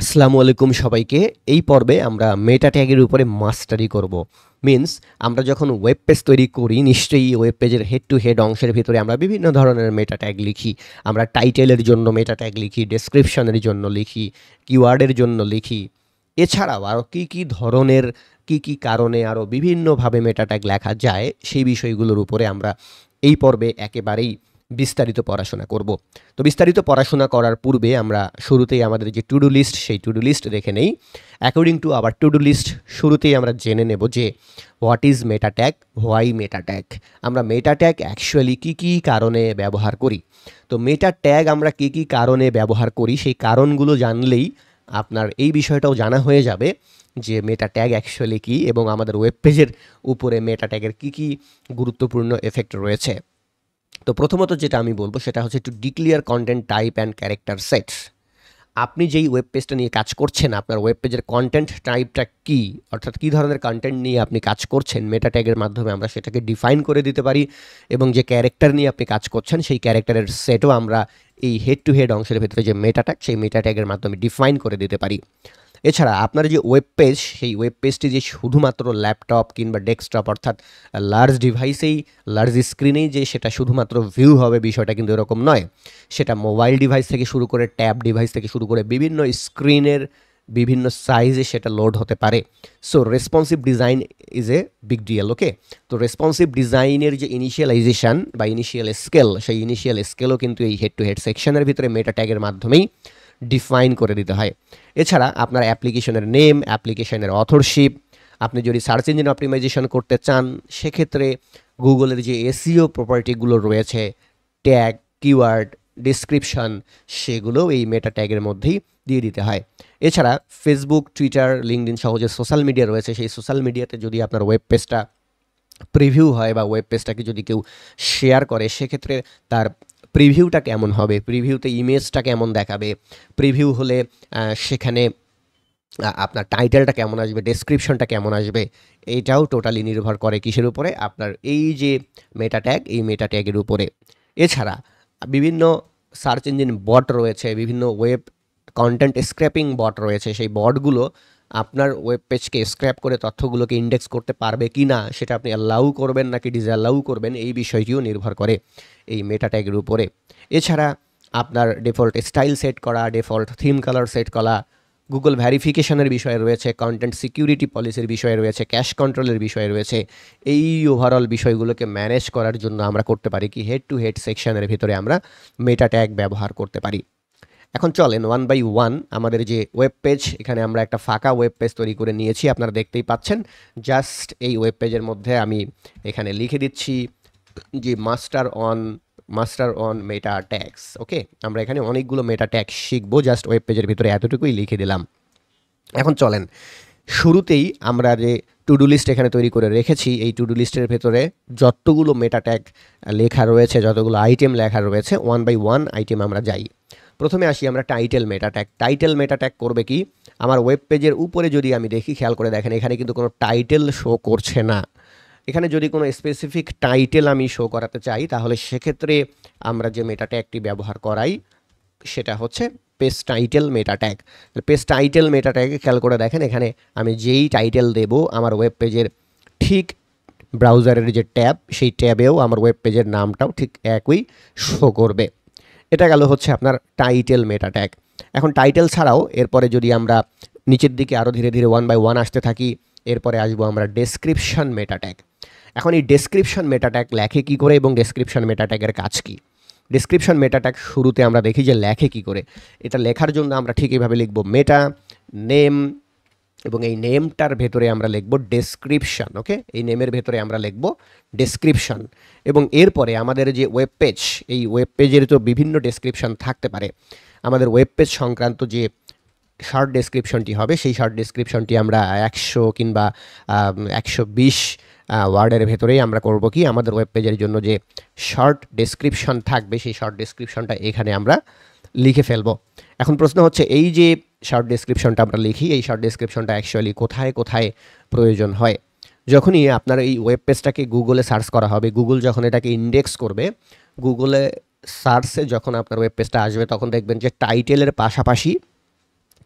আসসালামু আলাইকুম সবাইকে এই পর্বে আমরা মেটা ট্যাগের উপরে মাস্টারি করব মিন্স আমরা যখন ওয়েব পেজ তৈরি করি নিশ্চয়ই ওয়েব পেজের হেড টু হেড অংশের ভিতরে আমরা বিভিন্ন ধরনের মেটা ট্যাগ লিখি আমরা টাইটেলের জন্য মেটা ট্যাগ লিখি ডেসক্রিপশনের জন্য লিখি কিওয়ার্ডের জন্য লিখি এছাড়াও আরও কী কী ধরনের কী কী কারণে আরও বিভিন্নভাবে মেটা ট্যাগ লেখা যায় সেই বিষয়গুলোর উপরে আমরা এই পর্বে একেবারেই বিস্তারিত পড়াশোনা করব তো বিস্তারিত পড়াশোনা করার পূর্বে আমরা শুরুতেই আমাদের যে টু ডু লিস্ট সেই টু ডু লিস্ট দেখে নেই অ্যাকর্ডিং টু আবার টু ডু লিস্ট শুরুতেই আমরা জেনে নেব যে what is meta tag why meta tag আমরা মেটা ট্যাগ অ্যাকচুয়ালি কী কী কারণে ব্যবহার করি তো মেটা ট্যাগ আমরা কী কী কারণে ব্যবহার করি সেই কারণগুলো জানলেই আপনার এই বিষয়টাও জানা হয়ে যাবে যে মেটা ট্যাগ অ্যাকচুয়ালি কী এবং আমাদের ওয়েব পেজের উপরে মেটা ট্যাগের কী কী গুরুত্বপূর্ণ এফেক্ট রয়েছে তো প্রথমত যেটা আমি বলবো সেটা হচ্ছে to declare content type and character sets আপনি যেই ওয়েব পেজটা নিয়ে কাজ করছেন আপনার ওয়েব পেজের কন্টেন্ট টাইপটা কী অর্থাৎ কী ধরনের কন্টেন্ট নিয়ে আপনি কাজ করছেন মেটা ট্যাগের মাধ্যমে আমরা সেটাকে ডিফাইন করে দিতে পারি এবং যে ক্যারেক্টার নিয়ে আপনি কাজ করছেন সেই ক্যারেক্টারের সেটও আমরা এই হেড টু হেড অংশের ভিতরে যে মেটা ট্যাগ সেই মেটা ট্যাগের মাধ্যমে ডিফাইন করে দিতে পারি এছাড়া আপনার যে ওয়েব পেজ সেই ওয়েব পেজটি যে শুধুমাত্র ল্যাপটপ কিংবা ডেস্কটপ অর্থাৎ লার্জ ডিভাইসেই লার্জ স্ক্রিনেই যে সেটা শুধুমাত্র ভিউ হবে বিষয়টা কিন্তু এরকম নয় সেটা মোবাইল ডিভাইস থেকে শুরু করে ট্যাব ডিভাইস থেকে শুরু করে বিভিন্ন স্ক্রিনের বিভিন্ন সাইজে সেটা লোড হতে পারে so responsive design is a big deal okay তো রেসপন্সিভ ডিজাইনের যে ইনিশিয়ালাইজেশান বা ইনিশিয়াল স্কেল সেই ইনিশিয়াল স্কেলও কিন্তু এই হেড টু হেড সেকশনের ভিতরে মেটা ট্যাগের মাধ্যমেই ডিফাইন করে দিতে হয় এছাড়া আপনার অ্যাপ্লিকেশনের নেম অ্যাপ্লিকেশনের অথরশিপ আপনি যদি সার্চ ইঞ্জিন অপটিমাইজেশন করতে চান সেক্ষেত্রে গুগলের যে এসিও প্রপার্টিগুলো e রয়েছে ট্যাগ কিওয়ার্ড ডিসক্রিপশন সেগুলো এই মেটা ট্যাগের মধ্যেই দিয়ে দিতে হয় এছাড়া ফেসবুক টুইটার লিঙ্কডিন সহ যে সোশ্যাল মিডিয়া রয়েছে সেই সোশ্যাল মিডিয়াতে যদি আপনার ওয়েব পেজটা প্রিভিউ হয় বা ওয়েব পেজটাকে যদি কেউ শেয়ার করে সেক্ষেত্রে তার প্রিভিউটা কেমন হবে প্রিভিউতে ইমেজটা কেমন দেখাবে প্রিভিউ হলে সেখানে আপনার টাইটেলটা কেমন আসবে ডেসক্রিপশনটা কেমন আসবে এটাও টোটালি নির্ভর করে কিসের উপরে আপনার এই যে মেটা ট্যাগ এই মেটা ট্যাগের উপরে এছাড়া বিভিন্ন সার্চ ইঞ্জিন বট রয়েছে বিভিন্ন ওয়েব কন্টেন্ট স্ক্র্যাপিং বট রয়েছে সেই বটগুলো আপনার ওয়েব পেজকে স্ক্র্যাপ করে তথ্যগুলোকে ইন্ডেক্স করতে পারবে কি না সেটা আপনি অ্যালাউ করবেন নাকি ডিসঅ্যালাউ করবেন এই বিষয়টিও নির্ভর করে এই মেটা ট্যাগের উপরে এছাড়া আপনার ডিফল্ট স্টাইল সেট করা ডিফল্ট থিম কালার সেট করা গুগল ভ্যারিফিকেশনের বিষয় রয়েছে কন্টেন্ট সিকিউরিটি পলিসির বিষয় রয়েছে ক্যাশ কন্ট্রোলের বিষয় রয়েছে এই ওভারঅল বিষয়গুলোকে ম্যানেজ করার জন্য আমরা করতে পারি কি হেড টু হেড সেকশনের ভিতরে আমরা মেটা ট্যাগ ব্যবহার করতে পারি এখন চলেন ওয়ান বাই ওয়ান আমাদের যে ওয়েব পেজ এখানে আমরা একটা ফাঁকা ওয়েব পেজ তৈরি করে নিয়েছি আপনারা দেখতেই পাচ্ছেন জাস্ট এই ওয়েব পেজের মধ্যে আমি এখানে লিখে দিচ্ছি যে master on master on meta tags okay আমরা এখানে অনেকগুলো মেটা ট্যাক্স শিখবো জাস্ট ওয়েব পেজের ভিতরে এতটুকুই লিখে দিলাম এখন চলেন শুরুতেই আমরা যে টু ডু লিস্ট এখানে তৈরি করে রেখেছি এই টুডু লিস্টের ভেতরে যতগুলো মেটা ট্যাগ লেখা রয়েছে যতগুলো আইটেম লেখা রয়েছে ওয়ান বাই ওয়ান আইটেম আমরা যাই প্রথমে আসি আমরা title meta tag title meta tag করবে কি আমার ওয়েব পেজের উপরে যদি আমি দেখি খেয়াল করে দেখেন এখানে কিন্তু কোনো টাইটেল শো করছে না এখানে যদি কোনো স্পেসিফিক টাইটেল আমি শো করাতে চাই তাহলে সেক্ষেত্রে আমরা যে মেটা ট্যাগটি ব্যবহার করাই সেটা হচ্ছে page title meta tag page title meta ট্যাগে খেয়াল করে দেখেন এখানে আমি যেই টাইটেল দেব আমার ওয়েব পেজের ঠিক ব্রাউজারের যে ট্যাব সেই ট্যাবেও আমার ওয়েব পেজের নামটাও ঠিক একই শো করবে এটা গেল হচ্ছে আপনার টাইটেল মেটা ট্যাগ এখন টাইটেল ছাড়াও এরপরে যদি আমরা নিচের দিকে আরও ধীরে ধীরে ওয়ান বাই ওয়ান আসতে থাকি এরপরে আসবো আমরা ডেসক্রিপশন মেটা ট্যাগ এখন এই ডেসক্রিপশন মেটা ট্যাগ লেখে কী করে এবং ডেসক্রিপশন মেটা ট্যাগের কাজ কী ডিসক্রিপশন মেটাট্যাক শুরুতে আমরা দেখি যে লেখে কী করে এটা লেখার জন্য আমরা ঠিক এইভাবে লিখব মেটা নেম এবং এই নেমটার ভেতরে আমরা লিখব ডেসক্রিপশান ওকে এই নেমের ভেতরে আমরা লিখব ডেসক্রিপশান এবং এরপরে আমাদের যে ওয়েব পেজ এই ওয়েব পেজের তো বিভিন্ন ডেসক্রিপশান থাকতে পারে আমাদের ওয়েব পেজ সংক্রান্ত যে শর্ট ডেসক্রিপশনটি হবে সেই শর্ট ডেসক্রিপশনটি আমরা একশো কিংবা একশো বিশ ওয়ার্ডের ভেতরেই আমরা করব কি আমাদের ওয়েব পেজের জন্য যে শর্ট ডেসক্রিপশন থাকবে সেই শর্ট ডেসক্রিপশনটা এখানে আমরা লিখে ফেলব এখন প্রশ্ন হচ্ছে এই যে শর্ট ডেসক্রিপশনটা আমরা লিখি এই শর্ট ডেসক্রিপশনটা অ্যাকচুয়ালি কোথায় কোথায় প্রয়োজন হয় যখনই আপনার এই ওয়েব পেজটাকে গুগলে সার্চ করা হবে গুগল যখন এটাকে ইন্ডেক্স করবে গুগলে সার্চে যখন আপনার ওয়েব পেজটা আসবে তখন দেখবেন যে টাইটেলের পাশাপাশি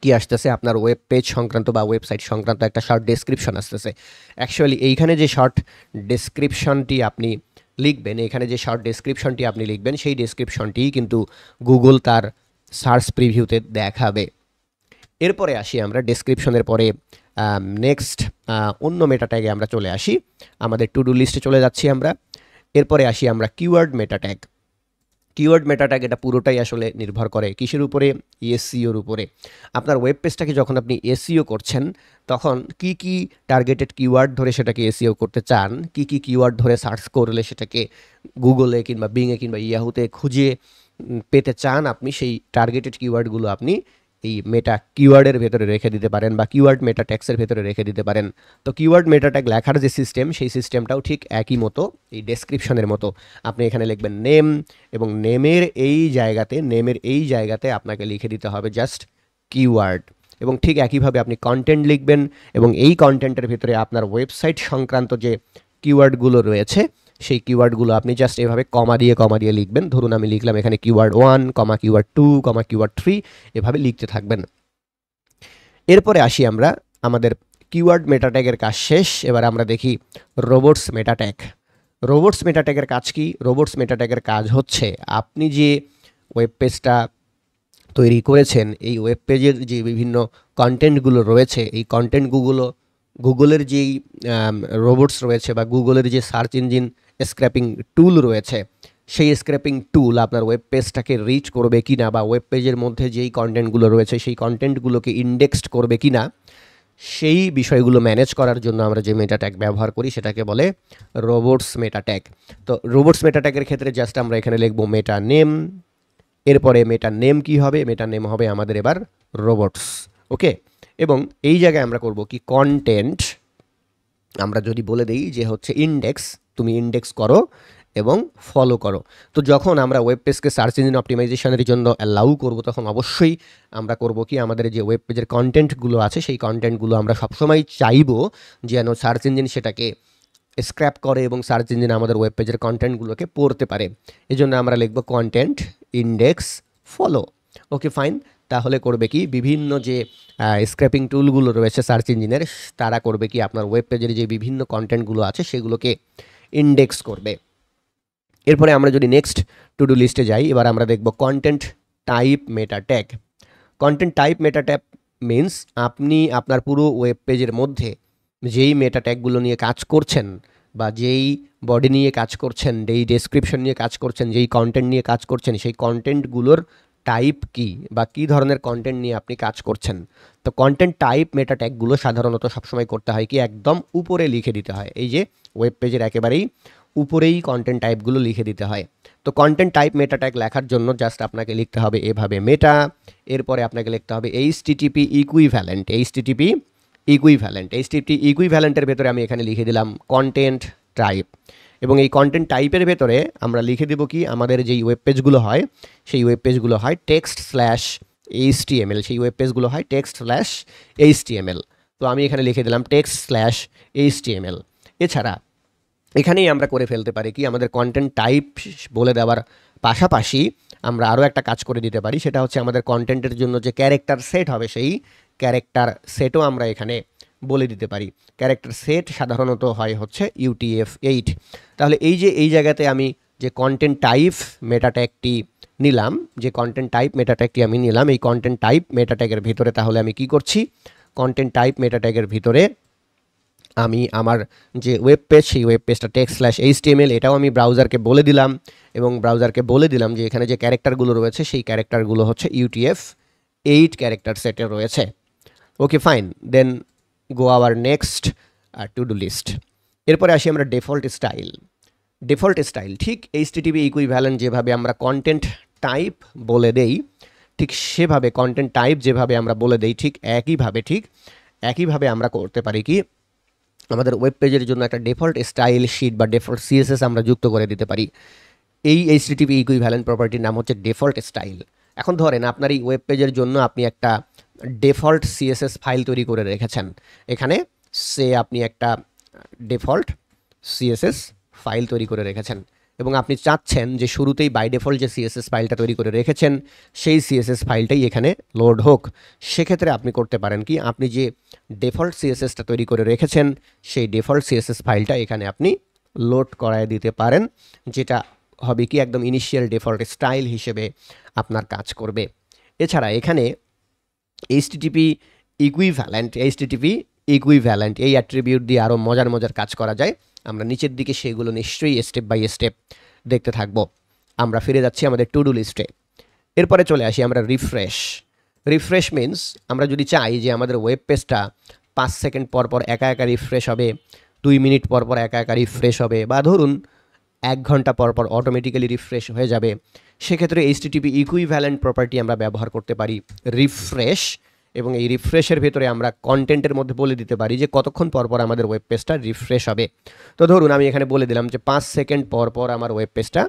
কি আসতেছে আপনার ওয়েব পেজ সংক্রান্ত বা ওয়েবসাইট সংক্রান্ত একটা শর্ট ডেসক্রিপশন আসতেছে অ্যাকচুয়ালি এইখানে যে শর্ট ডেসক্রিপশনটি আপনি লিখবেন এখানে যে শর্ট ডেসক্রিপশনটি আপনি লিখবেন সেই ডেসক্রিপশনটি কিন্তু গুগল তার সার্চ প্রিভিউতে দেখাবে এরপরে আসি আমরা ডেসক্রিপশনের পরে নেক্সট অন্য মেটা ট্যাগে আমরা চলে আসি আমাদের টু ডু লিস্টে চলে যাচ্ছি আমরা এরপরে আসি আমরা keyword meta tag keyword meta tag এটা পুরোটাই আসলে নির্ভর করে কিসের উপরে এসসিওর e উপরে আপনার ওয়েব পেজটাকে যখন আপনি এসিও e করছেন তখন কি কি টার্গেটেড কিওয়ার্ড ধরে সেটাকে এসিও e করতে চান কি কি কিওয়ার্ড ধরে সার্চ করলে সেটাকে গুগলে কিংবা বিংয়ে কিংবা ইয়াহুতে খুঁজে পেতে চান আপনি সেই টার্গেটেড কিওয়ার্ডগুলো আপনি এই মেটা কিওয়ার্ডের ভেতরে রেখে দিতে পারেন বা কিওয়ার্ড মেটা ট্যাক্সের ভেতরে রেখে দিতে পারেন তো কিওয়ার্ড মেটা ট্যাগ লেখার যে সিস্টেম সেই সিস্টেমটাও ঠিক একই মতো এই ডেসক্রিপশনের মতো আপনি এখানে লিখবেন নেম এবং নেমের এই জায়গাতে নেমের এই জায়গাতে আপনাকে লিখে দিতে হবে জাস্ট কিওয়ার্ড এবং ঠিক একইভাবে আপনি কন্টেন্ট লিখবেন এবং এই কন্টেন্টের ভিতরে আপনার ওয়েবসাইট সংক্রান্ত যে কিওয়ার্ডগুলো রয়েছে সেই কিওয়ার্ডগুলো আপনি জাস্ট এভাবে কমা দিয়ে কমা দিয়ে লিখবেন ধরুন আমি লিখলাম এখানে keyword one comma keyword two comma keyword three এভাবে লিখতে থাকবেন এরপরে আসি আমরা আমাদের কিওয়ার্ড মেটাট্যাগের কাজ শেষ এবার আমরা দেখি রোবটস মেটাট্যাগ রোবটস মেটা কাজ কি রোবটস মেটাট্যাগের কাজ হচ্ছে আপনি যে ওয়েব পেজটা তৈরি করেছেন এই ওয়েব পেজের যে বিভিন্ন কন্টেন্টগুলো রয়েছে এই কন্টেন্টগুলো গুগলের যেই রোবটস রয়েছে বা গুগলের যে সার্চ ইঞ্জিন স্ক্র্যাপিং টুল রয়েছে সেই স্ক্র্যাপিং টুল আপনার ওয়েব পেজটাকে রিচ করবে কি না বা ওয়েব পেজের মধ্যে যেই কন্টেন্টগুলো রয়েছে সেই কন্টেন্টগুলোকে ইন্ডেক্সড করবে কি না সেই বিষয়গুলো ম্যানেজ করার জন্য আমরা যে মেটা ট্যাগ ব্যবহার করি সেটাকে বলে রোবটস মেটা ট্যাগ তো রোবটস মেটা ট্যাগের ক্ষেত্রে জাস্ট আমরা এখানে লিখব মেটা নেম এরপরে মেটা নেম কি হবে মেটা নেম হবে আমাদের এবার রোবটস ওকে এবং এই জায়গায় আমরা করব কি কন্টেন্ট আমরা যদি বলে দিই যে হচ্ছে ইন্ডেক্স তুমি ইন্ডেক্স করো এবং ফলো করো তো যখন আমরা ওয়েব পেজকে সার্চ ইঞ্জিন অপটিমাইজেশনের জন্য অ্যালাউ করব তখন অবশ্যই আমরা করব কি আমাদের যে ওয়েব পেজের কন্টেন্টগুলো আছে সেই কন্টেন্টগুলো আমরা সবসময় চাইব যেন সার্চ ইঞ্জিন সেটাকে স্ক্র্যাপ করে এবং সার্চ ইঞ্জিন আমাদের ওয়েব পেজের কন্টেন্টগুলোকে পড়তে পারে এজন্য আমরা লিখব content index follow okay fine তাহলে করবে কি বিভিন্ন যে স্ক্র্যাপিং টুলগুলো রয়েছে সার্চ ইঞ্জিনের তারা করবে কি আপনার ওয়েব পেজের যে বিভিন্ন কন্টেন্টগুলো আছে সেগুলোকে ইন্ডেক্স করবে এরপরে আমরা যদি নেক্সট টু ডু লিস্টে যাই এবার আমরা দেখব content type meta tag content type meta tag means আপনি আপনার পুরো ওয়েব পেজের মধ্যে যেই মেটা ট্যাগগুলো নিয়ে কাজ করছেন বা যেই বডি নিয়ে কাজ করছেন যেই ডেসক্রিপশন নিয়ে কাজ করছেন যেই কন্টেন্ট নিয়ে কাজ করছেন সেই কন্টেন্টগুলোর টাইপ কি বা কি ধরনের কন্টেন্ট নিয়ে আপনি কাজ করছেন তো কন্টেন্ট টাইপ মেটা ট্যাগগুলো সাধারণত সবসময় করতে হয় কি একদম উপরে লিখে দিতে হয় এই যে ওয়েব পেজের একেবারেই উপরেই কন্টেন্ট টাইপগুলো লিখে দিতে হয় তো কন্টেন্ট টাইপ মেটা ট্যাগ লেখার জন্য জাস্ট আপনাকে লিখতে হবে এভাবে মেটা এরপরে আপনাকে লিখতে হবে H TTP equivalent H TTP equivalent H TT ইকুইভ্যালেন্টের ভেতরে আমি এখানে লিখে দিলাম কন্টেন্ট টাইপ এবং এই কন্টেন্ট টাইপের ভেতরে আমরা লিখে দেব কি আমাদের যেই ওয়েব পেজগুলো হয় সেই ওয়েব পেজগুলো হয় টেক্সট স্ল্যাশ এইচ টিএমএল সেই ওয়েব পেজগুলো হয় টেক্সট স্ল্যাশ এইচ টিএমএল তো আমি এখানে লিখে দিলাম টেক্সট স্ল্যাশ এইচ টিএমএল এছাড়া এখানেই আমরা করে ফেলতে পারি কি আমাদের কন্টেন্ট টাইপ বলে দেওয়ার পাশাপাশি আমরা আরও একটা কাজ করে দিতে পারি সেটা হচ্ছে আমাদের কন্টেন্টের জন্য যে ক্যারেক্টার সেট হবে সেই ক্যারেক্টার সেটও আমরা এখানে বলে দিতে পারি ক্যারেক্টার সেট সাধারণত হয় হচ্ছে ইউটিএফ এইট তাহলে এই যে এই জায়গাতে আমি যে কন্টেন্ট টাইপ মেটাট্যাগটি নিলাম যে কন্টেন্ট টাইপ মেটাট্যাগটি আমি নিলাম এই কন্টেন্ট টাইপ মেটাট্যাগের ভিতরে তাহলে আমি কি করছি কন্টেন্ট টাইপ মেটাট্যাগের ভিতরে আমি আমার যে ওয়েব পেজ সেই ওয়েব পেজটা টেক্স স্ল্যাশ এইচ এটাও আমি ব্রাউজারকে বলে দিলাম এবং ব্রাউজারকে বলে দিলাম যে এখানে যে ক্যারেক্টারগুলো রয়েছে সেই ক্যারেক্টারগুলো হচ্ছে ইউটিএফ এইট ক্যারেক্টার সেটে রয়েছে okay fine then go our next to do list এরপরে আসি আমরা ডিফল্ট স্টাইল ডিফল্ট স্টাইল ঠিক এইচটিটিভি ইকুইভ্যালেন্ট যেভাবে আমরা কন্টেন্ট টাইপ বলে দেই ঠিক সেভাবে কন্টেন্ট টাইপ যেভাবে আমরা বলে দেই ঠিক একইভাবে ঠিক একইভাবে আমরা করতে পারি কি আমাদের ওয়েব পেজের জন্য একটা ডিফল্ট স্টাইল শিট বা ডিফল্ট সিএসএস আমরা যুক্ত করে দিতে পারি এই এইচ এইচটিটিপি ইকুই ভ্যালেন্ট প্রপার্টির নাম হচ্ছে ডিফল্ট স্টাইল এখন ধরেন আপনার এই ওয়েব পেজের জন্য আপনি একটা ডিফল্ট সিএসএস ফাইল তৈরি করে রেখেছেন এখানে সে আপনি একটা ডিফল্ট সিএসএস ফাইল তৈরি করে রেখেছেন এবং আপনি চাচ্ছেন যে শুরুতেই বাই ডিফল্ট যে সিএসএস ফাইলটা তৈরি করে রেখেছেন সেই সিএসএস ফাইলটাই এখানে লোড হোক সেক্ষেত্রে আপনি করতে পারেন কি আপনি যে ডিফল্ট সিএসএসটা তৈরি করে রেখেছেন সেই ডিফল্ট সিএসএস ফাইলটা এখানে আপনি লোড করায় দিতে পারেন যেটা হবে কি একদম ইনিশিয়াল ডিফল্ট স্টাইল হিসেবে আপনার কাজ করবে এছাড়া এখানে এইচটিটিপি ইকুইভ্যালেন্ট এইচটিটিপি ইকুইভ্যালেন্ট এই অ্যাট্রিবিউট দিয়ে আরও মজার মজার কাজ করা যায় আমরা নিচের দিকে সেগুলো নিশ্চয়ই স্টেপ বাই স্টেপ দেখতে থাকব আমরা ফিরে যাচ্ছি আমাদের টু ডু লিস্টে এরপরে চলে আসি আমরা রিফ্রেশ রিফ্রেশ মিনস আমরা যদি চাই যে আমাদের ওয়েব পেজটা পাঁচ সেকেন্ড পর পর একা একা রিফ্রেশ হবে দুই মিনিট পর পর একা একা রিফ্রেশ হবে বা ধরুন এক ঘন্টা পর পর অটোমেটিক্যালি রিফ্রেশ হয়ে যাবে সেক্ষেত্রে এইচটিটিপি ইকুইভ্যালেন্ট প্রপার্টি আমরা ব্যবহার করতে পারি রিফ্রেশ এবং এই রিফ্রেশের ভিতরে আমরা কন্টেন্টের মধ্যে বলে দিতে পারি যে কতক্ষণ পর পর আমাদের ওয়েব পেজটা রিফ্রেশ হবে তো ধরুন আমি এখানে বলে দিলাম যে পাঁচ সেকেন্ড পর পর আমার ওয়েব পেজটা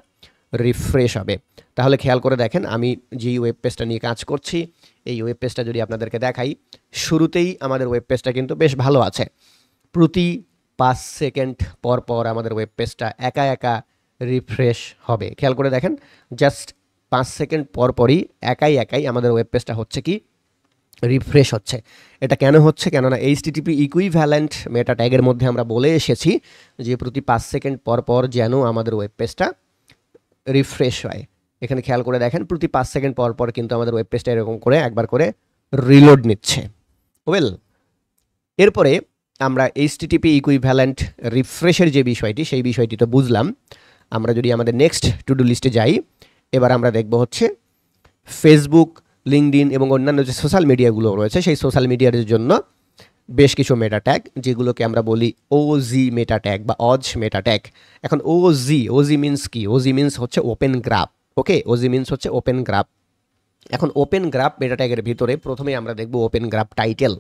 রিফ্রেশ হবে তাহলে খেয়াল করে দেখেন আমি যেই ওয়েব পেজটা নিয়ে কাজ করছি এই ওয়েব পেজটা যদি আপনাদেরকে দেখাই শুরুতেই আমাদের ওয়েব পেজটা কিন্তু বেশ ভালো আছে প্রতি পাঁচ সেকেন্ড পর পর আমাদের ওয়েব পেজটা একা একা রিফ্রেশ হবে খেয়াল করে দেখেন জাস্ট পাঁচ সেকেন্ড পর পরই একাই একাই আমাদের ওয়েব পেজটা হচ্ছে কি রিফ্রেশ হচ্ছে এটা কেন হচ্ছে কেননা এইচটিটিপি ইকুইভ্যালেন্ট মেটা ট্যাগের মধ্যে আমরা বলে এসেছি যে প্রতি পাঁচ সেকেন্ড পর পর যেন আমাদের ওয়েব পেজটা রিফ্রেশ হয় এখানে খেয়াল করে দেখেন প্রতি পাঁচ সেকেন্ড পর পর কিন্তু আমাদের ওয়েব পেজটা এরকম করে একবার করে রিলোড নিচ্ছে ওয়েল এরপরে আমরা এইচটিটিপি ইকুইভ্যালেন্ট রিফ্রেশের যে বিষয়টি সেই বিষয়টি তো বুঝলাম আমরা যদি আমাদের নেক্সট টু ডু লিস্টে যাই এবার আমরা দেখব হচ্ছে ফেসবুক লিঙ্কডিন এবং অন্যান্য যে সোশ্যাল মিডিয়াগুলো রয়েছে সেই সোশ্যাল মিডিয়ার জন্য বেশ কিছু মেটা ট্যাগ যেগুলোকে আমরা বলি ওজি মেটা ট্যাগ বা অজ মেটা ট্যাগ এখন ওজি ওজি মিন্স কি ওজি মিন্স হচ্ছে open graph okay OG means হচ্ছে ওপেন গ্রাফ এখন ওপেন গ্রাফ মেটা ট্যাগের ভিতরে প্রথমেই আমরা দেখব ওপেন গ্রাফ টাইটেল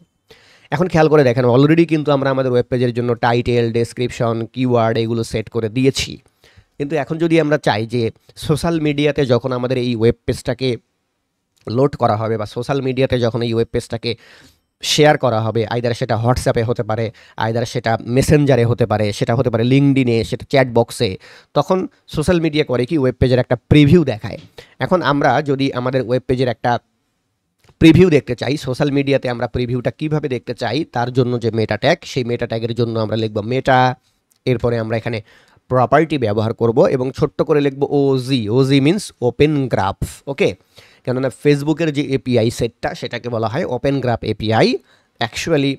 এখন খেয়াল করে দেখেন অলরেডি কিন্তু আমরা আমাদের ওয়েব পেজের জন্য টাইটেল ডেসক্রিপশন কিওয়ার্ড এগুলো সেট করে দিয়েছি কিন্তু এখন যদি আমরা চাই যে সোশ্যাল মিডিয়াতে যখন আমাদের এই ওয়েব পেজটাকে লোড করা হবে বা সোশ্যাল মিডিয়াতে যখন এই ওয়েব পেজটাকে শেয়ার করা হবে আইদার সেটা হোয়াটসঅ্যাপে হতে পারে আইদার সেটা মেসেঞ্জারে হতে পারে সেটা হতে পারে লিঙ্কডিনে সেটা চ্যাট বক্সে তখন সোশ্যাল মিডিয়া করে কি ওয়েব পেজের একটা প্রিভিউ দেখায় এখন আমরা যদি আমাদের ওয়েব পেজের একটা প্রিভিউ দেখতে চাই সোশ্যাল মিডিয়াতে আমরা প্রিভিউটা কিভাবে দেখতে চাই তার জন্য যে মেটা ট্যাগ সেই মেটা ট্যাগের জন্য আমরা লিখব মেটা এরপরে আমরা এখানে প্রপার্টি ব্যবহার করব এবং ছোট্ট করে লিখব OG OG means open graph okay কেননা ফেসবুকের যে এপিআই সেটটা সেটাকে বলা হয় open graph API actually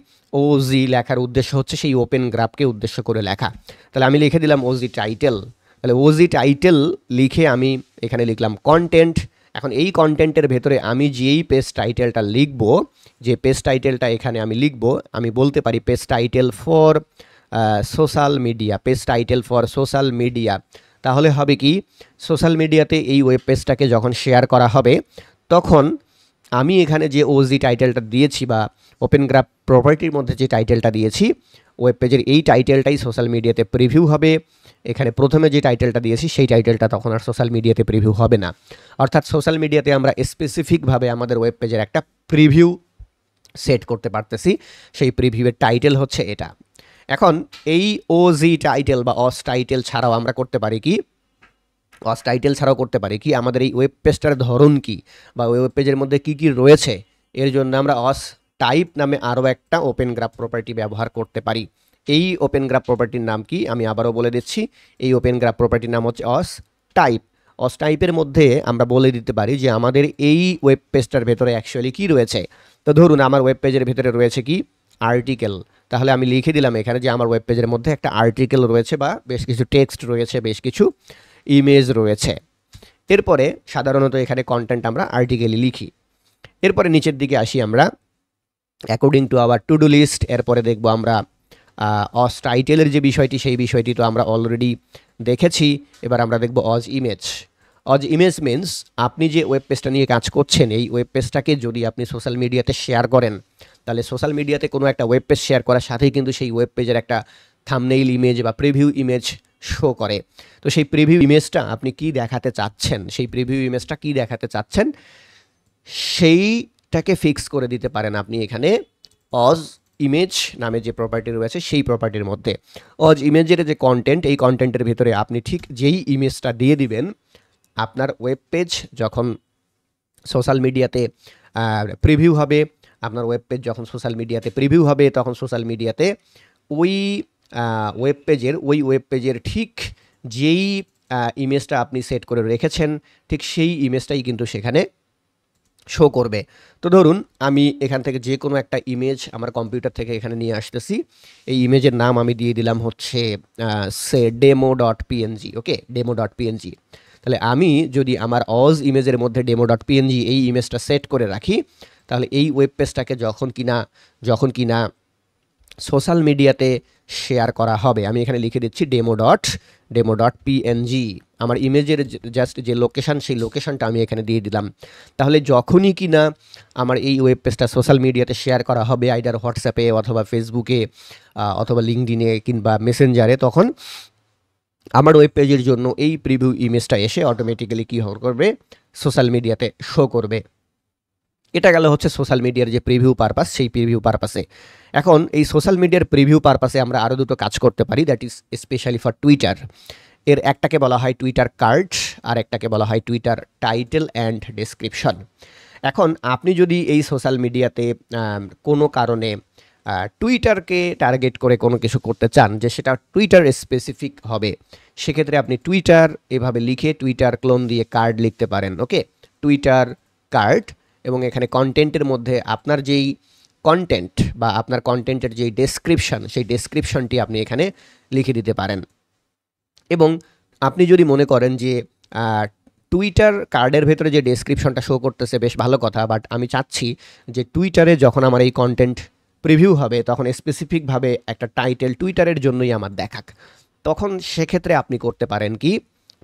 OG লেখার উদ্দেশ্য হচ্ছে সেই ওপেন গ্রাফকে উদ্দেশ্য করে লেখা তাহলে আমি লিখে দিলাম ওজি টাইটেল তাহলে ওজি টাইটেল লিখে আমি এখানে লিখলাম কন্টেন্ট এখন এই কন্টেন্টের ভেতরে আমি যেই পেজ টাইটেলটা লিখব যে পেজ টাইটেলটা এখানে আমি লিখব আমি বলতে পারি page title for social media page title for social media তাহলে হবে কি সোশ্যাল মিডিয়াতে এই ওয়েব পেজটাকে যখন শেয়ার করা হবে তখন আমি এখানে যে ওজি টাইটেলটা দিয়েছি বা ওপেন গ্রাফ প্রপার্টির মধ্যে যে টাইটেলটা দিয়েছি ওয়েব পেজের এই টাইটেলটাই সোশ্যাল মিডিয়াতে প্রিভিউ হবে এখানে প্রথমে যে টাইটেলটা দিয়েছি সেই টাইটেলটা তখন আর সোশ্যাল মিডিয়াতে প্রিভিউ হবে না অর্থাৎ সোশ্যাল মিডিয়াতে আমরা স্পেসিফিকভাবে আমাদের ওয়েব পেজের একটা প্রিভিউ সেট করতে পারতেছি সেই প্রিভিউয়ের টাইটেল হচ্ছে এটা এখন এই ওজি টাইটেল বা অস টাইটেল ছাড়াও আমরা করতে পারি কি অস টাইটেল ছাড়াও করতে পারি কি আমাদের এই ওয়েব পেজটার ধরন কি বা ওয়েব পেজের মধ্যে কি কি রয়েছে এর জন্য আমরা অস টাইপ নামে আরও একটা ওপেন গ্রাফ প্রপার্টি ব্যবহার করতে পারি এই ওপেন গ্রাফ প্রপার্টির নাম কি আমি আবারও বলে দিচ্ছি এই ওপেন গ্রাফ প্রপার্টির নাম হচ্ছে অস টাইপ অস টাইপের মধ্যে আমরা বলে দিতে পারি যে আমাদের এই ওয়েব পেজটার ভেতরে অ্যাকচুয়ালি কি রয়েছে তো ধরুন আমার ওয়েব পেজের ভেতরে রয়েছে কি আর্টিকেল তাহলে আমি লিখে দিলাম এখানে যে আমার ওয়েব পেজের মধ্যে একটা আর্টিকেল রয়েছে বা বেশ কিছু টেক্সট রয়েছে বেশ কিছু ইমেজ রয়েছে এরপরে সাধারণত এখানে কন্টেন্ট আমরা আর্টিকেলই লিখি এরপরে নিচের দিকে আসি আমরা according to our to do list এরপরে দেখব আমরা অস টাইটেলের যে বিষয়টি সেই বিষয়টি তো আমরা অলরেডি দেখেছি এবার আমরা দেখব অজ ইমেজ অজ ইমেজ মিন্স আপনি যে ওয়েব পেজটা নিয়ে কাজ করছেন এই ওয়েব পেজটাকে যদি আপনি সোশ্যাল মিডিয়াতে শেয়ার করেন তাহলে সোশ্যাল মিডিয়াতে কোনো একটা ওয়েব পেজ শেয়ার করার সাথেই কিন্তু সেই ওয়েব পেজের একটা থামনেইল ইমেজ বা প্রিভিউ ইমেজ শো করে তো সেই প্রিভিউ ইমেজটা আপনি কি দেখাতে চাচ্ছেন সেই প্রিভিউ ইমেজটা কি দেখাতে চাচ্ছেন সেইটাকে ফিক্স করে দিতে পারেন আপনি এখানে অজ ইমেজ নামে যে প্রপার্টি রয়েছে সেই প্রপার্টির মধ্যে অজ ইমেজের যে কন্টেন্ট এই কন্টেন্টের ভিতরে আপনি ঠিক যেই ইমেজটা দিয়ে দিবেন আপনার ওয়েব পেজ যখন সোশ্যাল মিডিয়াতে প্রিভিউ হবে আপনার ওয়েব পেজ যখন সোশ্যাল মিডিয়াতে প্রিভিউ হবে তখন সোশ্যাল মিডিয়াতে ওই ওয়েব পেজের ওই ওয়েব পেজের ঠিক যেই ইমেজটা আপনি সেট করে রেখেছেন ঠিক সেই ইমেজটাই কিন্তু সেখানে শো করবে তো ধরুন আমি এখান থেকে যে কোনো একটা ইমেজ আমার কম্পিউটার থেকে এখানে নিয়ে আসতেছি এই ইমেজের নাম আমি দিয়ে দিলাম হচ্ছে সে demo dot PNG okay demo dot PNG তাহলে আমি যদি আমার অজ ইমেজের মধ্যে ডেমো ডট পিএনজি এই ইমেজটা সেট করে রাখি তাহলে এই ওয়েব পেজটাকে যখন কিনা যখন কিনা সোশ্যাল মিডিয়াতে শেয়ার করা হবে আমি এখানে লিখে দিচ্ছি demo dot demo dot PNG আমার ইমেজের জাস্ট যে লোকেশান সেই লোকেশানটা আমি এখানে দিয়ে দিলাম তাহলে যখনই কি না আমার এই ওয়েব পেজটা সোশ্যাল মিডিয়াতে শেয়ার করা হবে আইডার হোয়াটসঅ্যাপে অথবা ফেসবুকে অথবা লিঙ্কডিনে কিংবা মেসেঞ্জারে তখন আমার ওয়েব পেজের জন্য এই প্রিভিউ ইমেজটা এসে অটোমেটিক্যালি কী করবে সোশ্যাল মিডিয়াতে শো করবে এটা গেল হচ্ছে সোশ্যাল মিডিয়ার যে প্রিভিউ পারপাস সেই প্রিভিউ পারপাসে এখন এই সোশ্যাল মিডিয়ার প্রিভিউ পারপাসে আমরা আরও দুটো কাজ করতে পারি that is specially for Twitter এর একটাকে বলা হয় টুইটার কার্ড আর একটাকে বলা হয় টুইটার টাইটেল অ্যান্ড ডেসক্রিপশন এখন আপনি যদি এই সোশ্যাল মিডিয়াতে কোনো কারণে টুইটারকে টার্গেট করে কোনো কিছু করতে চান যে সেটা টুইটার স্পেসিফিক হবে সেক্ষেত্রে আপনি টুইটার এভাবে লিখে টুইটার ক্লোন দিয়ে কার্ড লিখতে পারেন ওকে টুইটার কার্ড এবং এখানে কন্টেন্টের মধ্যে আপনার যেই কন্টেন্ট বা আপনার কন্টেন্টের যেই ডেসক্রিপশান সেই ডেসক্রিপশনটি আপনি এখানে লিখে দিতে পারেন এবং আপনি যদি মনে করেন যে টুইটার কার্ডের ভেতরে যে ডেসক্রিপশনটা শো করতেছে বেশ ভালো কথা বাট আমি চাচ্ছি যে টুইটারে যখন আমার এই কন্টেন্ট প্রিভিউ হবে তখন স্পেসিফিকভাবে একটা টাইটেল টুইটারের জন্যই আমার দেখাক তখন সেক্ষেত্রে আপনি করতে পারেন কি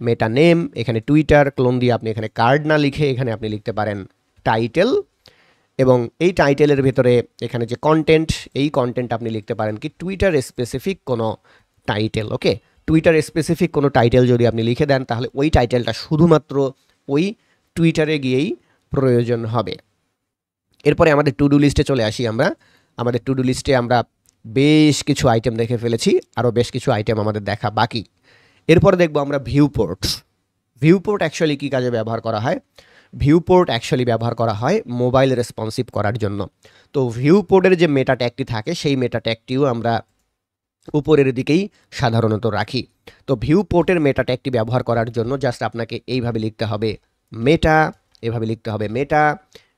মেটা নেম এখানে টুইটার ক্লোন দিয়ে আপনি এখানে কার্ড না লিখে এখানে আপনি লিখতে পারেন টাইটেল এবং এই টাইটেলের ভেতরে এখানে যে কন্টেন্ট এই কন্টেন্ট আপনি লিখতে পারেন কি টুইটার স্পেসিফিক কোনো টাইটেল ওকে টুইটার স্পেসিফিক কোনো টাইটেল যদি আপনি লিখে দেন তাহলে ওই টাইটেলটা শুধুমাত্র ওই টুইটারে গিয়েই প্রয়োজন হবে এরপরে আমাদের টু ডু লিস্টে চলে আসি আমরা আমাদের টু ডু লিস্টে আমরা বেশ কিছু আইটেম দেখে ফেলেছি আরও বেশ কিছু আইটেম আমাদের দেখা বাকি এরপর দেখব আমরা viewports viewport actually কী কাজে ব্যবহার করা হয় ভিউপোর্ট অ্যাকচুয়ালি ব্যবহার করা হয় মোবাইল রেসপন্সিভ করার জন্য তো ভিউপোর্টের যে মেটা ট্যাগটি থাকে সেই মেটা ট্যাগটিও আমরা উপরের দিকেই সাধারণত রাখি তো ভিউপোর্টের মেটা ট্যাগটি ব্যবহার করার জন্য জাস্ট আপনাকে এইভাবে লিখতে হবে মেটা এভাবে লিখতে হবে মেটা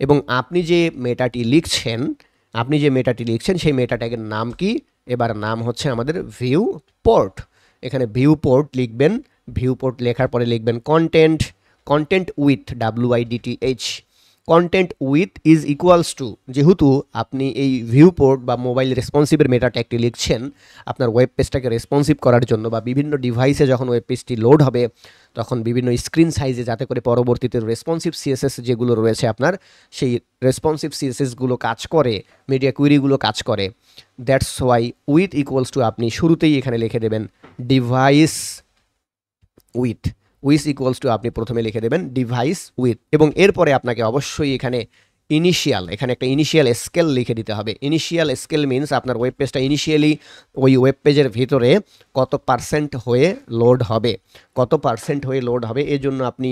এবং আপনি যে মেটাটি লিখছেন আপনি যে মেটাটি লিখছেন সেই মেটা ট্যাগের নাম কি এবার নাম হচ্ছে আমাদের ভিউ পোর্ট এখানে ভিউ পোর্ট লিখবেন ভিউ পোর্ট লেখার পরে লিখবেন content content width W H content width is equals to যেহেতু আপনি এই ভিউ পোর্ট বা মোবাইল রেসপন্সিভের মেটা ট্যাগটি লিখছেন আপনার ওয়েব পেজটাকে রেসপন্সিভ করার জন্য বা বিভিন্ন ডিভাইসে যখন ওয়েব পেজটি লোড হবে তখন বিভিন্ন স্ক্রিন সাইজে যাতে করে পরবর্তীতে রেসপন্সিভ সিএসএস যেগুলো রয়েছে আপনার সেই রেসপন্সিভ সিএসএসগুলো কাজ করে মিডিয়া কুইরিগুলো কাজ করে that's why width equals to আপনি শুরুতেই এখানে লিখে দেবেন device width width equals to আপনি প্রথমে লিখে দেবেন ডিভাইস উইথ এবং এরপরে আপনাকে অবশ্যই এখানে ইনিশিয়াল এখানে একটা ইনিশিয়াল স্কেল লিখে দিতে হবে ইনিশিয়াল স্কেল মিনস আপনার ওয়েব পেজটা ইনিশিয়ালি ওই ওয়েব পেজের ভিতরে কত পার্সেন্ট হয়ে লোড হবে কত পার্সেন্ট হয়ে লোড হবে জন্য আপনি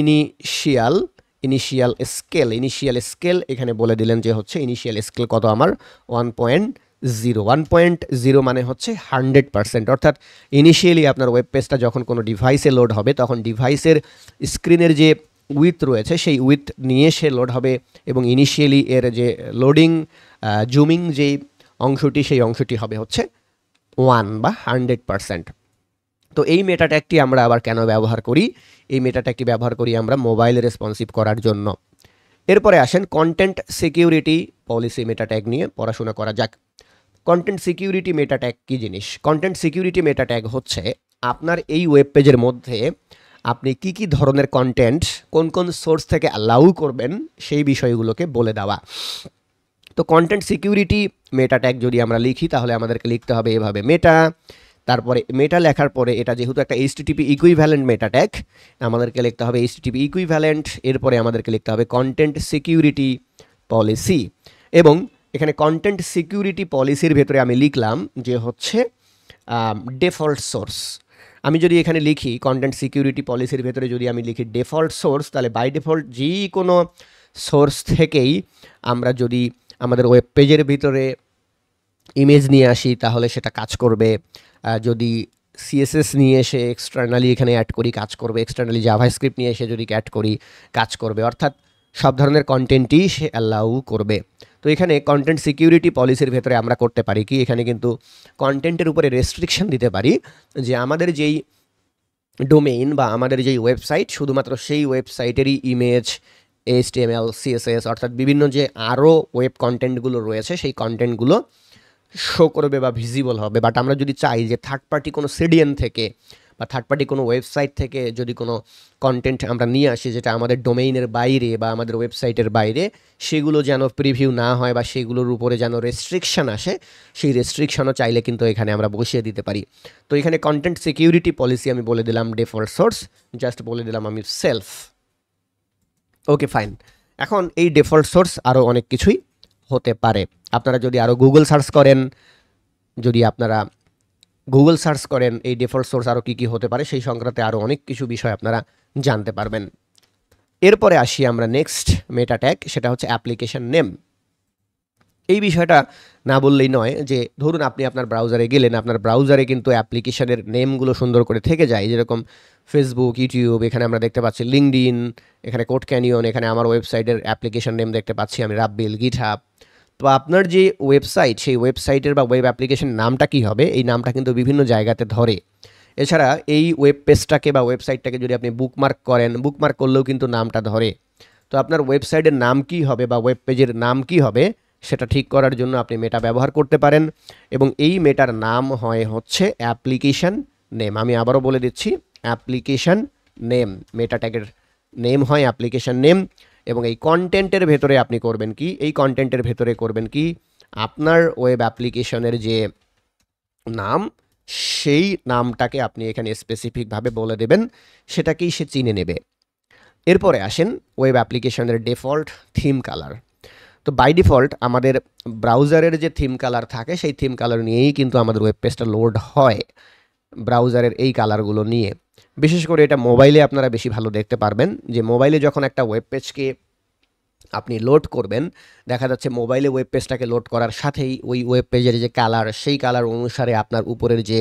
initial initial scale initial scale এখানে বলে দিলেন যে হচ্ছে ইনিশিয়াল স্কেল কত আমার one point zero one point zero মানে হচ্ছে হান্ড্রেড পারসেন্ট অর্থাৎ ইনিশিয়ালি আপনার ওয়েব পেজটা যখন কোনো ডিভাইসে লোড হবে তখন ডিভাইসের স্ক্রিনের যে উইথ রয়েছে সেই উইথ নিয়ে সে লোড হবে এবং ইনিশিয়ালি এর যে লোডিং জুমিং যেই অংশটি সেই অংশটি হবে হচ্ছে ওয়ান বা হান্ড্রেড পারসেন্ট তো এই মেটা আমরা আবার কেন ব্যবহার করি এই মেটা ব্যবহার করি আমরা মোবাইল রেসপন্সিভ করার জন্য এরপরে আসেন কন্টেন্ট সিকিউরিটি পলিসি মেটা নিয়ে পড়াশোনা করা যাক কন্টেন্ট সিকিউরিটি মেটা ট্যাগ কী জিনিস কন্টেন্ট সিকিউরিটি মেটা ট্যাগ হচ্ছে আপনার এই ওয়েব পেজের মধ্যে আপনি কি কি ধরনের কন্টেন্ট কোন কোন সোর্স থেকে অ্যালাউ করবেন সেই বিষয়গুলোকে বলে দেওয়া তো কন্টেন্ট সিকিউরিটি মেটা ট্যাগ যদি আমরা লিখি তাহলে আমাদেরকে লিখতে হবে এভাবে মেটা তারপরে মেটা লেখার পরে এটা যেহেতু একটা এইচটিটিপি ইকুইভ্যালেন্ট মেটা ট্যাগ আমাদেরকে লিখতে হবে এইচটিটিপি ইকুইভ্যালেন্ট এরপরে আমাদেরকে লিখতে হবে কন্টেন্ট সিকিউরিটি পলিসি এবং এখানে কন্টেন্ট সিকিউরিটি পলিসির ভেতরে আমি লিখলাম যে হচ্ছে ডিফল্ট সোর্স আমি যদি এখানে লিখি কন্টেন্ট সিকিউরিটি পলিসির ভেতরে যদি আমি লিখি ডিফল্ট সোর্স তাহলে বাই ডিফল্ট যে কোনো সোর্স থেকেই আমরা যদি আমাদের ওয়েব পেজের ভিতরে ইমেজ নিয়ে আসি তাহলে সেটা কাজ করবে যদি সিএসএস নিয়ে এসে এক্সটার্নালি এখানে অ্যাড করি কাজ করবে এক্সটার্নালি জাভা স্ক্রিপ্ট নিয়ে এসে যদি অ্যাড করি কাজ করবে অর্থাৎ সব ধরনের কন্টেন্টই সে অ্যালাউ করবে তো এখানে কন্টেন্ট সিকিউরিটি পলিসির ভেতরে আমরা করতে পারি কি এখানে কিন্তু কন্টেন্টের উপরে রেস্ট্রিকশন দিতে পারি যে আমাদের যেই ডোমেইন বা আমাদের যেই ওয়েবসাইট শুধুমাত্র সেই ওয়েবসাইটেরই ইমেজ এইচটিএমএল সিএসএস অর্থাৎ বিভিন্ন যে আরও ওয়েব কন্টেন্টগুলো রয়েছে সেই কন্টেন্টগুলো শো করবে বা ভিজিবল হবে বাট আমরা যদি চাই যে থার্ড পার্টি কোনো সিডিএন থেকে বা থার্ড পার্টি কোনো ওয়েবসাইট থেকে যদি কোনো কন্টেন্ট আমরা নিয়ে আসি যেটা আমাদের ডোমেইনের বাইরে বা আমাদের ওয়েবসাইটের বাইরে সেগুলো যেন প্রিভিউ না হয় বা সেগুলোর উপরে যেন রেস্ট্রিকশান আসে সেই রেস্ট্রিকশানও চাইলে কিন্তু এখানে আমরা বসিয়ে দিতে পারি তো এখানে কন্টেন্ট সিকিউরিটি পলিসি আমি বলে দিলাম ডেফল্ট সোর্স জাস্ট বলে দিলাম আমি সেলফ ওকে ফাইন এখন এই ডেফল্ট সোর্স আরও অনেক কিছুই হতে পারে আপনারা যদি আরও গুগল সার্চ করেন যদি আপনারা গুগল সার্চ করেন এই ডিফল্ট সোর্স আরও কী কী হতে পারে সেই সংক্রান্তে আরও অনেক কিছু বিষয় আপনারা জানতে পারবেন এরপরে আসি আমরা নেক্সট মেটাট্যাক সেটা হচ্ছে অ্যাপ্লিকেশান নেম এই বিষয়টা না বললেই নয় যে ধরুন আপনি আপনার ব্রাউজারে গেলেন আপনার ব্রাউজারে কিন্তু অ্যাপ্লিকেশানের নেমগুলো সুন্দর করে থেকে যায় যেরকম ফেসবুক ইউটিউব এখানে আমরা দেখতে পাচ্ছি লিঙ্কড এখানে কোট ক্যানিয়ন এখানে আমার ওয়েবসাইটের অ্যাপ্লিকেশান নেম দেখতে পাচ্ছি আমি রাব্বিল গিটহাব তো আপনার যে ওয়েবসাইট সেই ওয়েবসাইটের বা ওয়েব অ্যাপ্লিকেশন নামটা কি হবে এই নামটা কিন্তু বিভিন্ন জায়গাতে ধরে এছাড়া এই ওয়েব পেজটাকে বা ওয়েবসাইটটাকে যদি আপনি বুকমার্ক করেন বুকমার্ক করলেও কিন্তু নামটা ধরে তো আপনার ওয়েবসাইটের নাম কি হবে বা ওয়েব পেজের নাম কি হবে সেটা ঠিক করার জন্য আপনি মেটা ব্যবহার করতে পারেন এবং এই মেটার নাম হয় হচ্ছে অ্যাপ্লিকেশান নেম আমি আবারও বলে দিচ্ছি অ্যাপ্লিকেশান নেম মেটা ট্যাগের নেম হয় অ্যাপ্লিকেশান নেম এবং এই কন্টেন্টের ভেতরে আপনি করবেন কি এই কন্টেন্টের ভেতরে করবেন কি আপনার ওয়েব অ্যাপ্লিকেশনের যে নাম সেই নামটাকে আপনি এখানে স্পেসিফিকভাবে বলে দেবেন সেটাকেই সে চিনে নেবে এরপরে আসেন ওয়েব অ্যাপ্লিকেশনের ডিফল্ট থিম কালার তো বাই ডিফল্ট আমাদের ব্রাউজারের যে থিম কালার থাকে সেই থিম কালার নিয়েই কিন্তু আমাদের ওয়েব পেজটা লোড হয় ব্রাউজারের এই কালারগুলো নিয়ে বিশেষ করে এটা মোবাইলে আপনারা বেশি ভালো দেখতে পারবেন যে মোবাইলে যখন একটা ওয়েব পেজকে আপনি লোড করবেন দেখা যাচ্ছে মোবাইলে ওয়েব পেজটাকে লোড করার সাথেই ওই ওয়েব পেজের যে কালার সেই কালার অনুসারে আপনার উপরের যে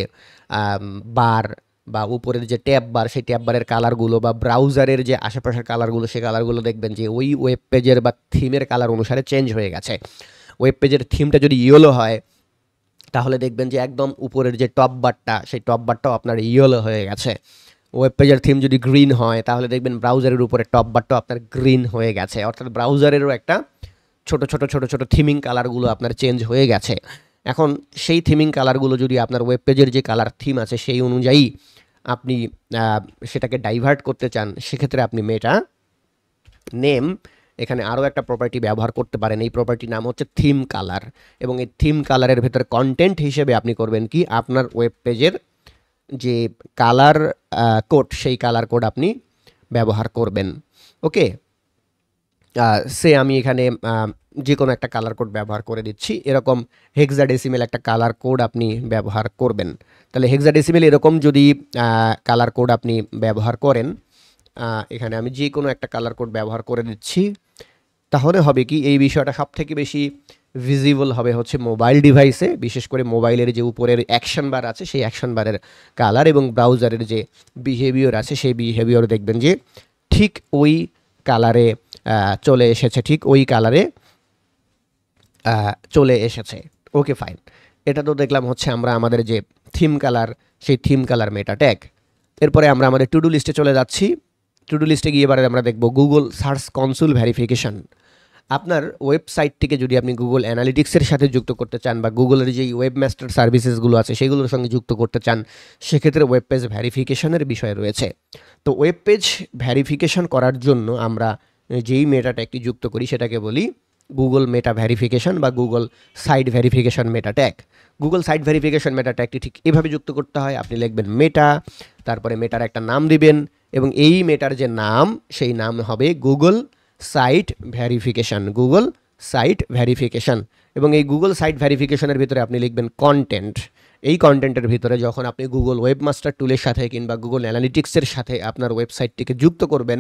বার বা উপরের যে ট্যাব বার সেই ট্যাব বারের কালারগুলো বা ব্রাউজারের যে আশেপাশের কালারগুলো সেই কালারগুলো দেখবেন যে ওই ওয়েব পেজের বা থিমের কালার অনুসারে চেঞ্জ হয়ে গেছে ওয়েব পেজের থিমটা যদি ইয়েলো হয় তাহলে দেখবেন যে একদম উপরের যে টপ বারটা সেই টপ বারটাও আপনার ইয়েলো হয়ে গেছে ওয়েব পেজের থিম যদি গ্রিন হয় তাহলে দেখবেন ব্রাউজারের উপরে টপ বারটা আপনার গ্রিন হয়ে গেছে অর্থাৎ ব্রাউজারেরও একটা ছোট ছোট ছোট ছোট থিমিং কালারগুলো আপনার চেঞ্জ হয়ে গেছে এখন সেই থিমিং কালারগুলো যদি আপনার ওয়েব পেজের যে কালার থিম আছে সেই অনুযায়ী আপনি সেটাকে ডাইভার্ট করতে চান সেক্ষেত্রে আপনি মেটা নেম এখানে আরও একটা প্রপার্টি ব্যবহার করতে পারেন এই প্রপার্টির নাম হচ্ছে থিম কালার এবং এই থিম কালারের ভেতর কন্টেন্ট হিসেবে আপনি করবেন কি আপনার ওয়েব পেজের যে কালার কোড সেই কালার কোড আপনি ব্যবহার করবেন ওকে সে আমি এখানে যে কোনো একটা কালার কোড ব্যবহার করে দিচ্ছি এরকম হেক্সাডেসিমেল একটা কালার কোড আপনি ব্যবহার করবেন তাহলে হেক্সাডেসিমেল এরকম যদি কালার কোড আপনি ব্যবহার করেন এখানে আমি যে কোনো একটা কালার কোড ব্যবহার করে দিচ্ছি তাহলে হবে কি এই বিষয়টা সবথেকে বেশি ভিজিবল হবে হচ্ছে মোবাইল ডিভাইসে বিশেষ করে মোবাইলের যে উপরের অ্যাকশন বার আছে সেই অ্যাকশন বারের কালার এবং ব্রাউজারের যে বিহেভিয়র আছে সেই বিহেভিয়র দেখবেন যে ঠিক ওই কালারে চলে এসেছে ঠিক ওই কালারে চলে এসেছে ওকে ফাইন এটা তো দেখলাম হচ্ছে আমরা আমাদের যে থিম কালার সেই থিম কালার মেটা ট্যাগ এরপরে আমরা আমাদের টু ডু লিস্টে চলে যাচ্ছি টু ডু লিস্টে গিয়ে এবারে আমরা দেখব গুগল সার্চ কনসুল ভ্যারিফিকেশান আপনার ওয়েবসাইটটিকে যদি আপনি গুগল অ্যানালিটিক্সের সাথে যুক্ত করতে চান বা গুগলের যেই ওয়েব মাস্টার সার্ভিসেসগুলো আছে সেগুলোর সঙ্গে যুক্ত করতে চান সেক্ষেত্রে ওয়েব পেজ ভ্যারিফিকেশনের বিষয় রয়েছে তো ওয়েব পেজ ভ্যারিফিকেশন করার জন্য আমরা যেই মেটা একটি যুক্ত করি সেটাকে বলি গুগল মেটা ভ্যারিফিকেশন বা Google site verification meta tag Google site verification meta ট্যাগটি ঠিক এভাবে যুক্ত করতে হয় আপনি লিখবেন মেটা তারপরে মেটার একটা নাম দিবেন এবং এই মেটার যে নাম সেই নাম হবে Google site verification Google site verification এবং এই গুগল সাইট ভ্যারিফিকেশানের ভিতরে আপনি লিখবেন কন্টেন্ট এই কন্টেন্টের ভিতরে যখন আপনি গুগল ওয়েবমাস্টার টুলের সাথে কিংবা গুগল অ্যানালিটিক্সের সাথে আপনার ওয়েবসাইটটিকে যুক্ত করবেন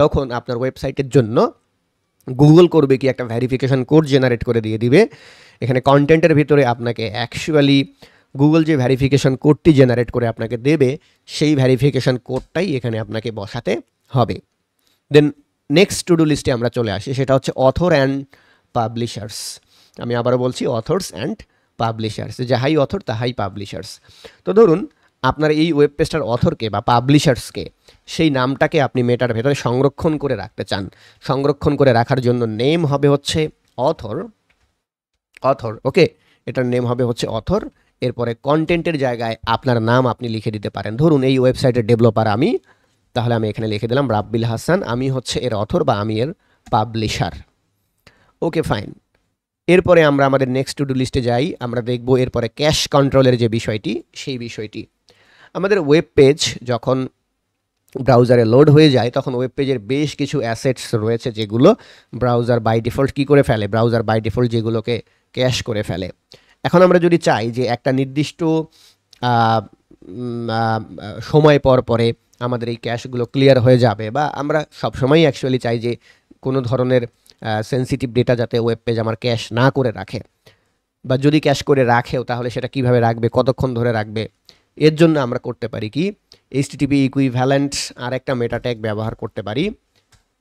তখন আপনার ওয়েবসাইটের জন্য গুগল করবে কি একটা ভ্যারিফিকেশান কোড জেনারেট করে দিয়ে দিবে এখানে কন্টেন্টের ভিতরে আপনাকে অ্যাকচুয়ালি গুগল যে ভ্যারিফিকেশান কোডটি জেনারেট করে আপনাকে দেবে সেই ভ্যারিফিকেশান কোডটাই এখানে আপনাকে বসাতে হবে দেন নেক্সট টু ডু লিস্টে আমরা চলে আসি সেটা হচ্ছে অথর অ্যান্ড পাবলিশার্স আমি আবারও বলছি অথর্স অ্যান্ড পাবলিশার্স যাহাই অথর তাহাই পাবলিশার্স তো ধরুন আপনার এই ওয়েব পেজটার অথরকে বা পাবলিশার্সকে সেই নামটাকে আপনি মেটার ভেতরে সংরক্ষণ করে রাখতে চান সংরক্ষণ করে রাখার জন্য নেম হবে হচ্ছে অথর অথর ওকে এটার নেম হবে হচ্ছে অথর এরপরে কন্টেন্টের জায়গায় আপনার নাম আপনি লিখে দিতে পারেন ধরুন এই ওয়েবসাইটের ডেভেলপার আমি তাহলে আমি এখানে লিখে দিলাম রাব্বিল হাসান আমি হচ্ছে এর অথর বা আমি এর পাবলিশার ওকে ফাইন এরপরে আমরা আমাদের নেক্সট টু ডু লিস্টে যাই আমরা দেখব এরপরে ক্যাশ কন্ট্রোলের যে বিষয়টি সেই বিষয়টি আমাদের ওয়েব পেজ যখন ব্রাউজারে লোড হয়ে যায় তখন ওয়েব পেজের বেশ কিছু অ্যাসেটস রয়েছে যেগুলো ব্রাউজার বাই ডিফল্ট কী করে ফেলে ব্রাউজার বাই ডিফল্ট যেগুলোকে ক্যাশ করে ফেলে এখন আমরা যদি চাই যে একটা নির্দিষ্ট সময় পর পরে আমাদের এই ক্যাশগুলো ক্লিয়ার হয়ে যাবে বা আমরা সবসময়ই অ্যাকচুয়ালি চাই যে কোনো ধরনের সেন্সিটিভ ডেটা যাতে ওয়েব পেজ আমার ক্যাশ না করে রাখে বা যদি ক্যাশ করে রাখেও তাহলে সেটা কিভাবে রাখবে কতক্ষণ ধরে রাখবে এর জন্য আমরা করতে পারি কি এইচটিটিপি ইকুইভ্যালেন্ট আর একটা মেটা ট্যাগ ব্যবহার করতে পারি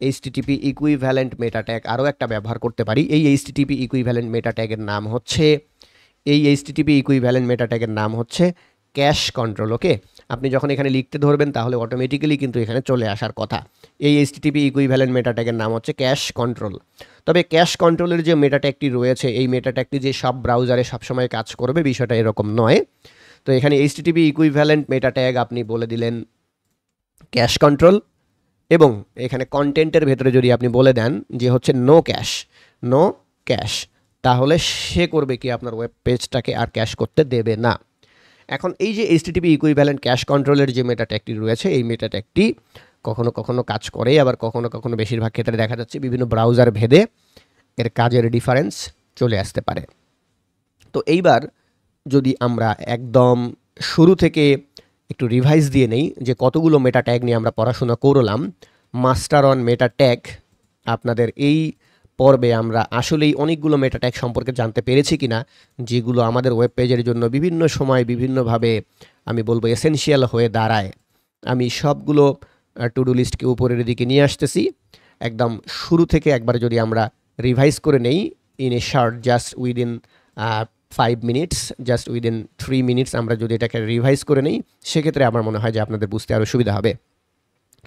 এইচটিটিপি ইকুইভ্যালেন্ট মেটা ট্যাগ আরও একটা ব্যবহার করতে পারি এই এইচটিটিপি ইকুইভ্যালেন্ট মেটা ট্যাগের নাম হচ্ছে এই এইচটিটিপি ইকুইভ্যালেন্ট মেটা ট্যাগের নাম হচ্ছে ক্যাশ কন্ট্রোল ওকে আপনি যখন এখানে লিখতে ধরবেন তাহলে অটোমেটিক্যালি কিন্তু এখানে চলে আসার কথা এই এইচটিটিপি ইকুইভ্যালেন্ট মেটাট্যাগের নাম হচ্ছে ক্যাশ কন্ট্রোল তবে ক্যাশ কন্ট্রোলের যে মেটাট্যাগটি রয়েছে এই মেটাট্যাগটি যে সব ব্রাউজারে সবসময় কাজ করবে বিষয়টা এরকম নয় তো এখানে এইচটিটিপি ইকুইভ্যালেন্ট মেটা আপনি বলে দিলেন ক্যাশ কন্ট্রোল এবং এখানে কন্টেন্টের ভেতরে যদি আপনি বলে দেন যে হচ্ছে নো ক্যাশ নো ক্যাশ তাহলে সে করবে কি আপনার ওয়েব পেজটাকে আর ক্যাশ করতে দেবে না এখন এই যে এইচটিটিপি ইকুইভ্যালেন্ট ক্যাশ কন্ট্রোলের যে মেটা ট্যাগটি রয়েছে এই মেটা ট্যাগটি কখনো কখনো কাজ করে আবার কখনো কখনো বেশিরভাগ ক্ষেত্রে দেখা যাচ্ছে বিভিন্ন ব্রাউজার ভেদে এর কাজের ডিফারেন্স চলে আসতে পারে তো এইবার যদি আমরা একদম শুরু থেকে একটু রিভাইজ দিয়ে নেই যে কতগুলো মেটা ট্যাগ নিয়ে আমরা পড়াশোনা করলাম মাস্টার অন মেটা ট্যাগ আপনাদের এই পর্বে আমরা আসলেই অনেকগুলো মেটা সম্পর্কে জানতে পেরেছি কিনা যেগুলো আমাদের ওয়েব পেজের জন্য বিভিন্ন সময় বিভিন্নভাবে আমি বলবো এসেনশিয়াল হয়ে দাঁড়ায় আমি সবগুলো টু ডু লিস্টকে উপরের দিকে নিয়ে আসতেছি একদম শুরু থেকে একবার যদি আমরা রিভাইজ করে নেই in a short just within five minutes just within three minutes আমরা যদি এটাকে রিভাইজ করে নিই সেক্ষেত্রে আমার মনে হয় যে আপনাদের বুঝতে আরও সুবিধা হবে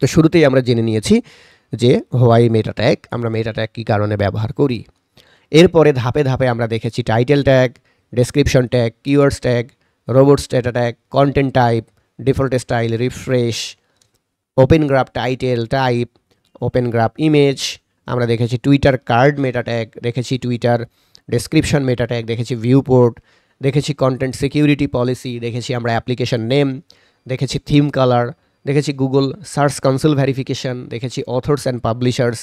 তো শুরুতেই আমরা জেনে নিয়েছি যে হোয়াই মেটা ট্যাগ আমরা মেটা ট্যাগ কী কারণে ব্যবহার করি এরপরে ধাপে ধাপে আমরা দেখেছি title tag description tag keywords tag robot স্ট্যাটা tag content type default style refresh open graph title type open graph image আমরা দেখেছি টুইটার কার্ড মেটা ট্যাগ দেখেছি টুইটার ডেসক্রিপশন মেটা ট্যাগ দেখেছি ভিউপোর্ট দেখেছি কন্টেন্ট সিকিউরিটি পলিসি দেখেছি আমরা application name দেখেছি theme colour দেখেছি গুগল সার্চ কনসোল ভ্যারিফিকেশান দেখেছি অথর্স অ্যান্ড পাবলিশার্স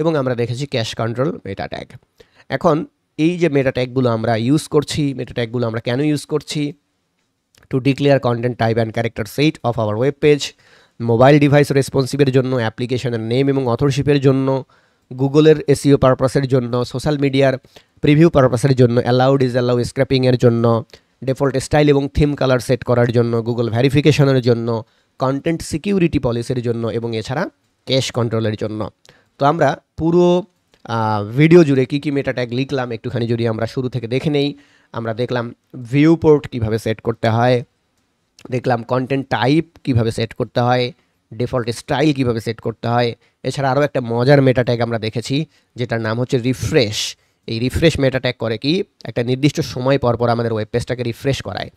এবং আমরা দেখেছি ক্যাশ কন্ট্রোল মেটা ট্যাগ এখন এই যে মেটা ট্যাগগুলো আমরা ইউজ করছি মেটা ট্যাগগুলো আমরা কেন ইউজ করছি to declare content type and character set of our web page mobile device রেসপন্সিভের জন্য অ্যাপ্লিকেশনের নেম এবং অথরশিপের জন্য গুগলের এসিও পারপাসের জন্য সোশ্যাল মিডিয়ার প্রিভিউ পারপাসের জন্য অ্যালাউড ইজ অ্যালাউ স্ক্র্যাপিংয়ের জন্য ডিফল্ট স্টাইল এবং থিম কালার সেট করার জন্য গুগল ভ্যারিফিকেশনের জন্য কন্টেন্ট সিকিউরিটি পলিসির জন্য এবং এছাড়া ক্যাশ কন্ট্রোলের জন্য তো আমরা পুরো ভিডিও জুড়ে কী কী মেটা ট্যাগ লিখলাম একটুখানি যদি আমরা শুরু থেকে দেখে নেই আমরা দেখলাম ভিউ পোর্ট কীভাবে সেট করতে হয় দেখলাম কন্টেন্ট টাইপ কীভাবে সেট করতে হয় ডিফল্ট স্টাইল কীভাবে সেট করতে হয় এছাড়া আরও একটা মজার মেটা ট্যাগ আমরা দেখেছি যেটার নাম হচ্ছে রিফ্রেশ এই রিফ্রেশ মেটা ট্যাগ করে কি একটা নির্দিষ্ট সময় পরপর আমাদের ওয়েব পেজটাকে রিফ্রেশ করায়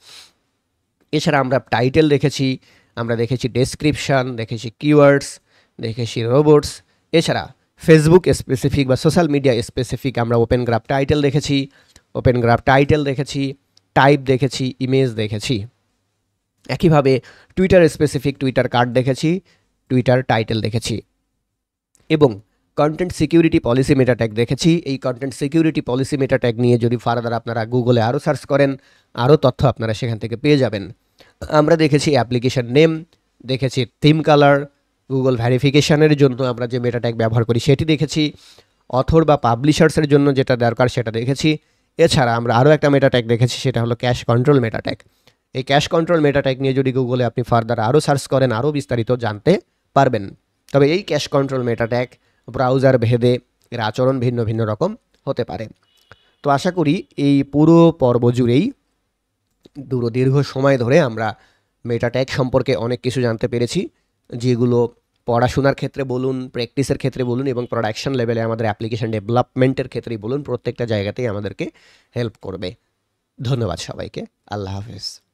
এছাড়া আমরা টাইটেল দেখেছি আমরা দেখেছি ডেসক্রিপশান দেখেছি কিওয়ার্ডস দেখেছি রোবটস এছাড়া ফেসবুক স্পেসিফিক বা সোশ্যাল মিডিয়া স্পেসিফিক আমরা ওপেন গ্রাফ টাইটেল দেখেছি ওপেন গ্রাফ টাইটেল দেখেছি টাইপ দেখেছি ইমেজ দেখেছি একইভাবে টুইটার স্পেসিফিক টুইটার কার্ড দেখেছি টুইটার টাইটেল দেখেছি এবং content security policy meta tag দেখেছি এই content security policy meta tag নিয়ে যদি ফার্দার আপনারা গুগলে আরও সার্চ করেন আরও তথ্য আপনারা সেখান থেকে পেয়ে যাবেন আমরা দেখেছি অ্যাপ্লিকেশান নেম দেখেছি থিম কালার গুগল ভ্যারিফিকেশানের জন্য আমরা যে মেটা ট্যাগ ব্যবহার করি সেটি দেখেছি অথর বা পাবলিশার্সের জন্য যেটা দরকার সেটা দেখেছি এছাড়া আমরা আরও একটা মেটা ট্যাগ দেখেছি সেটা হলো ক্যাশ কন্ট্রোল মেটা ট্যাগ এই ক্যাশ কন্ট্রোল মেটা ট্যাগ নিয়ে যদি গুগলে আপনি ফার্দার আরও সার্চ করেন আরও বিস্তারিত জানতে পারবেন তবে এই cache control meta tag browser ভেদে এর আচরণ ভিন্ন ভিন্ন রকম হতে পারে তো আশা করি এই পুরো পর্ব জুড়েই দূর দীর্ঘ সময় ধরে আমরা মেটা সম্পর্কে অনেক কিছু জানতে পেরেছি যেগুলো পড়াশোনার ক্ষেত্রে বলুন প্র্যাকটিসের ক্ষেত্রে বলুন এবং প্রোডাকশন লেভেলে আমাদের অ্যাপ্লিকেশন ডেভেলপমেন্টের ক্ষেত্রেই বলুন প্রত্যেকটা জায়গাতেই আমাদেরকে হেল্প করবে ধন্যবাদ সবাইকে আল্লাহ হাফেজ